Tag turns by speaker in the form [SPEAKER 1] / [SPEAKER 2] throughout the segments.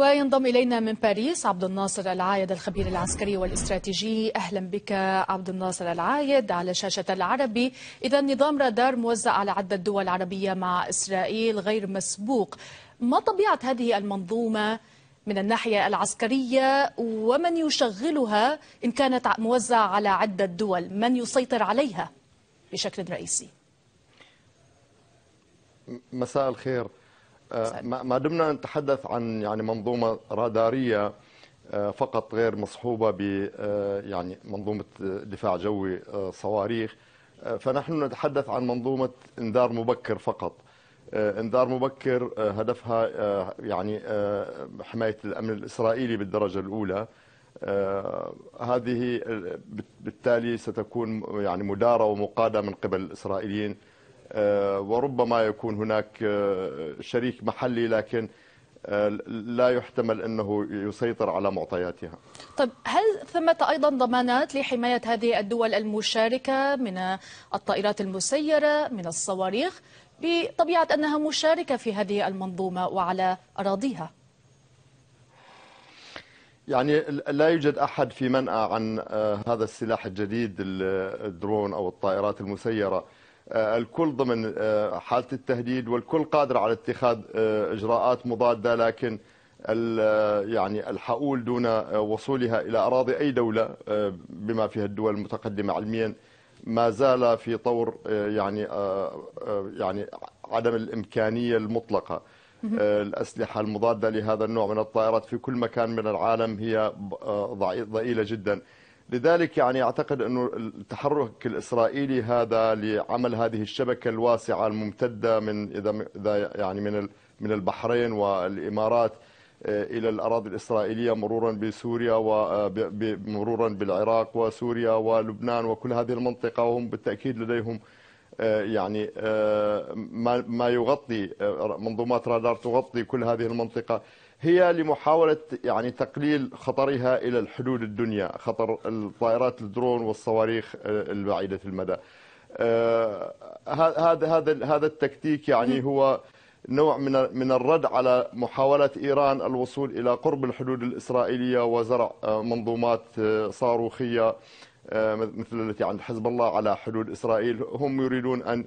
[SPEAKER 1] وينضم إلينا من باريس عبد الناصر العايد الخبير العسكري والاستراتيجي أهلا بك عبد الناصر العايد على شاشة العربي إذا نظام رادار موزع على عدة دول عربية مع إسرائيل غير مسبوق ما طبيعة هذه المنظومة من الناحية العسكرية ومن يشغلها إن كانت موزعة على عدة دول من يسيطر عليها بشكل رئيسي
[SPEAKER 2] مساء الخير آه، ما دمنا نتحدث عن يعني منظومة رادارية آه، فقط غير مصحوبة ب آه، يعني منظومة دفاع جوي صواريخ فنحن نتحدث عن منظومة انذار مبكر فقط انذار مبكر هدفها يعني حماية الأمن الإسرائيلي بالدرجة الأولى هذه بالتالي ستكون يعني مدارة ومقادة من قبل الإسرائيليين آه، وربما يكون هناك آه، شريك محلي لكن آه، لا يحتمل انه يسيطر على معطياتها.
[SPEAKER 1] طيب هل ثمة ايضا ضمانات لحمايه هذه الدول المشاركه من الطائرات المسيره من الصواريخ بطبيعه انها مشاركه في هذه المنظومه وعلى اراضيها؟
[SPEAKER 2] يعني لا يوجد احد في منأى عن هذا السلاح الجديد الدرون او الطائرات المسيره. آه، الكل ضمن آه، حالة التهديد والكل قادر على اتخاذ آه، إجراءات مضادة لكن يعني الحؤول دون وصولها إلى أراضي أي دولة بما فيها الدول المتقدمة علميا ما زال في طور يعني يعني عدم الإمكانية المطلقة الأسلحة المضادة لهذا النوع من الطائرات في كل مكان من العالم هي ضئيلة جدا لذلك يعني أعتقد انه التحرك الإسرائيلي هذا لعمل هذه الشبكة الواسعة الممتدة من إذا يعني من من البحرين والإمارات آه، إلى الأراضي الإسرائيلية مرورا بسوريا ومرورا آه، بالعراق وسوريا ولبنان وكل هذه المنطقة وهم بالتأكيد لديهم آه، يعني ما يغطي منظومات رادار تغطي كل هذه المنطقة هي لمحاولة يعني تقليل خطرها إلى الحدود الدنيا خطر الطائرات الدرون والصواريخ البعيدة المدى آه، هذا هذا هذا التكتيك يعني هو نوع من من الرد على محاولة إيران الوصول إلى قرب الحدود الإسرائيلية وزرع آه، منظومات آه، صاروخية آه، مثل التي عند حزب الله على حدود إسرائيل هم يريدون أن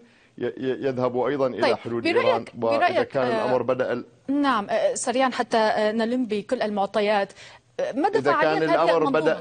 [SPEAKER 2] يذهبوا أيضا طيب إلى حدود برأيك إيران وإذا كان الأمر بدأ
[SPEAKER 1] نعم سريعا حتى نلم بكل المعطيات ماذا إذا كان الأمر بدأ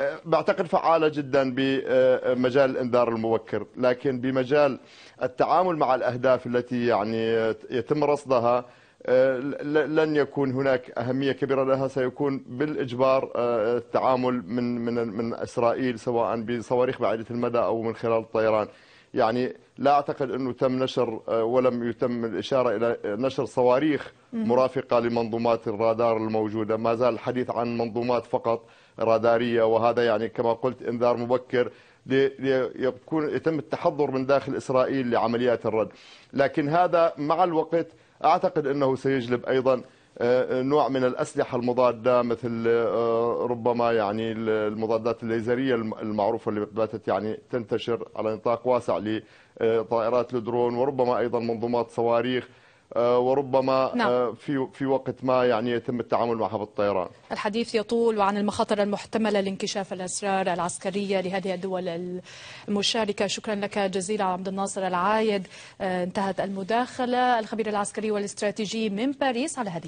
[SPEAKER 2] أه، بعتقد فعالة جدا بمجال الإنذار المبكر لكن بمجال التعامل مع الأهداف التي يعني يتم رصدها أه، لن يكون هناك أهمية كبيرة لها سيكون بالإجبار أه، التعامل من من من إسرائيل سواء بصواريخ بعيدة المدى أو من خلال الطيران يعني لا أعتقد أنه تم نشر آه، ولم يتم الإشارة إلى نشر صواريخ مرافقة لمنظومات الرادار الموجودة ما زال الحديث عن منظومات فقط رادارية وهذا يعني كما قلت إنذار مبكر ليكون يتم التحضر من داخل إسرائيل لعمليات الرد لكن هذا مع الوقت أعتقد أنه سيجلب أيضا آه، آه، نوع من الأسلحة المضادة مثل آه، ربما يعني المضادات الليزرية المعروفة اللي باتت يعني تنتشر على نطاق واسع لطائرات الدرون وربما أيضا منظومات صواريخ وربما نعم. في في وقت ما يعني يتم التعامل معها بالطيران.
[SPEAKER 1] الحديث يطول وعن المخاطر المحتمله لانكشاف الاسرار العسكريه لهذه الدول المشاركه، شكرا لك جزيلا عبد الناصر العايد، انتهت المداخله الخبير العسكري والاستراتيجي من باريس على هذه